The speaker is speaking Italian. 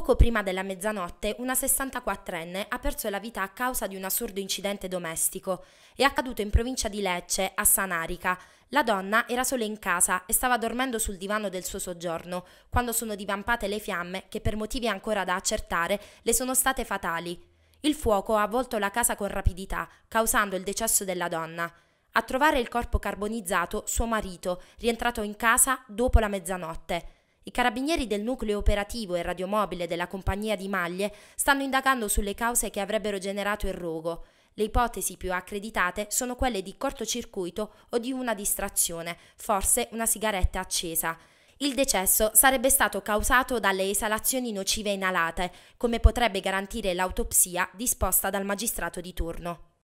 Poco prima della mezzanotte, una 64enne ha perso la vita a causa di un assurdo incidente domestico. È accaduto in provincia di Lecce, a Sanarica. La donna era sola in casa e stava dormendo sul divano del suo soggiorno, quando sono divampate le fiamme che per motivi ancora da accertare le sono state fatali. Il fuoco ha avvolto la casa con rapidità, causando il decesso della donna. A trovare il corpo carbonizzato suo marito, rientrato in casa dopo la mezzanotte. I carabinieri del nucleo operativo e radiomobile della compagnia di maglie stanno indagando sulle cause che avrebbero generato il rogo. Le ipotesi più accreditate sono quelle di cortocircuito o di una distrazione, forse una sigaretta accesa. Il decesso sarebbe stato causato dalle esalazioni nocive inalate, come potrebbe garantire l'autopsia disposta dal magistrato di turno.